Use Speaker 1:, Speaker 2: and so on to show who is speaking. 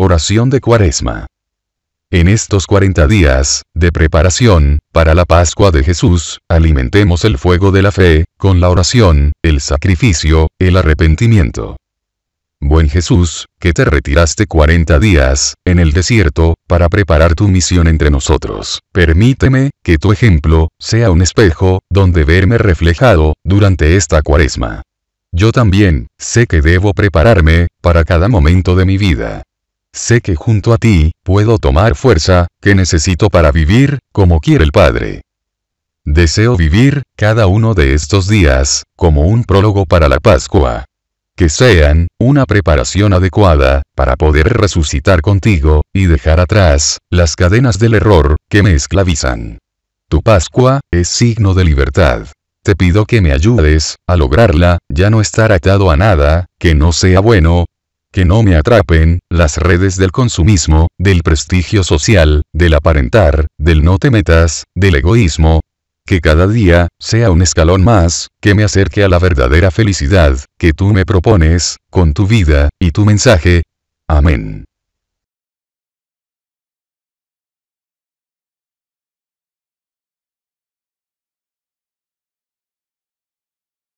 Speaker 1: Oración de Cuaresma. En estos 40 días, de preparación, para la Pascua de Jesús, alimentemos el fuego de la fe, con la oración, el sacrificio, el arrepentimiento. Buen Jesús, que te retiraste 40 días, en el desierto, para preparar tu misión entre nosotros, permíteme, que tu ejemplo, sea un espejo, donde verme reflejado, durante esta cuaresma. Yo también, sé que debo prepararme, para cada momento de mi vida. Sé que junto a ti, puedo tomar fuerza, que necesito para vivir, como quiere el Padre. Deseo vivir, cada uno de estos días, como un prólogo para la Pascua. Que sean, una preparación adecuada, para poder resucitar contigo, y dejar atrás, las cadenas del error, que me esclavizan. Tu Pascua, es signo de libertad. Te pido que me ayudes, a lograrla, ya no estar atado a nada, que no sea bueno, que no me atrapen, las redes del consumismo, del prestigio social, del aparentar, del no te metas, del egoísmo, que cada día, sea un escalón más, que me acerque a la verdadera felicidad, que tú me propones, con tu vida, y tu mensaje. Amén.